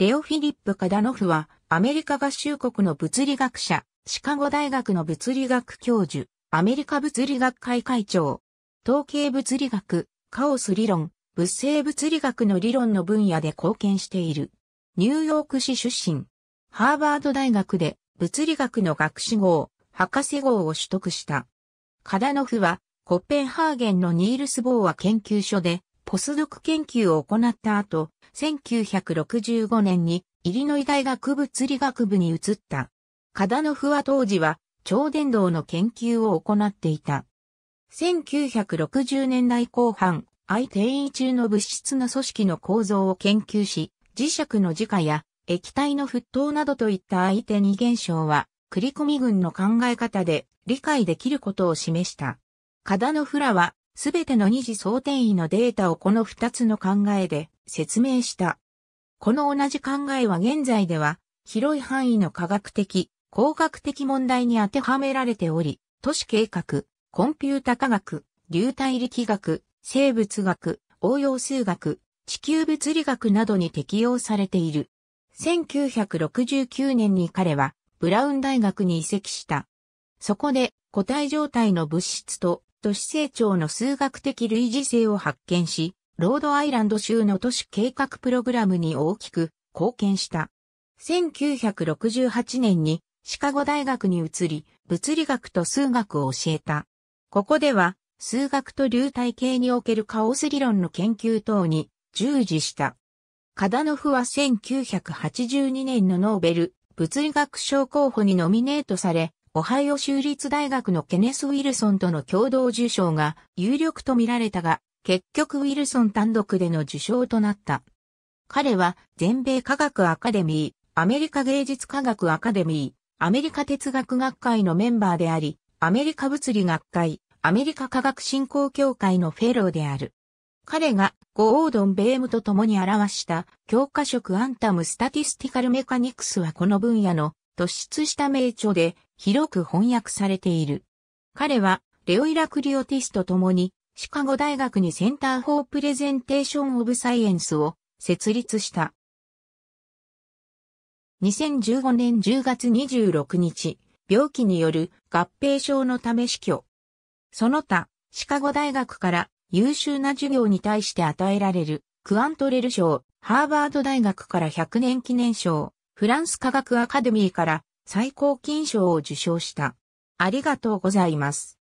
レオ・フィリップ・カダノフは、アメリカ合衆国の物理学者、シカゴ大学の物理学教授、アメリカ物理学会会長、統計物理学、カオス理論、物性物理学の理論の分野で貢献している。ニューヨーク市出身。ハーバード大学で物理学の学士号、博士号を取得した。カダノフは、コッペンハーゲンのニールス・ボーア研究所でポスドク研究を行った後、1965年にイリノイ大学物理学部に移った。カダノフは当時は超伝導の研究を行っていた。1960年代後半、相定位中の物質の組織の構造を研究し、磁石の磁化や液体の沸騰などといった相手に現象は、繰り込み群の考え方で理解できることを示した。カダノフラはすべての二次相転移のデータをこの二つの考えで説明した。この同じ考えは現在では広い範囲の科学的、工学的問題に当てはめられており、都市計画、コンピュータ科学、流体力学、生物学、応用数学、地球物理学などに適用されている。1969年に彼はブラウン大学に移籍した。そこで固体状態の物質と都市成長の数学的類似性を発見し、ロードアイランド州の都市計画プログラムに大きく貢献した。1968年にシカゴ大学に移り、物理学と数学を教えた。ここでは、数学と流体系におけるカオス理論の研究等に従事した。カダノフは1982年のノーベル物理学賞候補にノミネートされ、オハイオ州立大学のケネス・ウィルソンとの共同受賞が有力とみられたが、結局ウィルソン単独での受賞となった。彼は全米科学アカデミー、アメリカ芸術科学アカデミー、アメリカ哲学学会のメンバーであり、アメリカ物理学会、アメリカ科学振興協会のフェローである。彼がゴーードン・ベームと共に表した教科書クアンタム・スタティスティカル・メカニクスはこの分野の突出した名著で広く翻訳されている。彼は、レオイラクリオティスと共に、シカゴ大学にセンター・フォー・プレゼンテーション・オブ・サイエンスを設立した。2015年10月26日、病気による合併症のため死去。その他、シカゴ大学から優秀な授業に対して与えられるクアントレル賞、ハーバード大学から100年記念賞、フランス科学アカデミーから最高金賞を受賞した。ありがとうございます。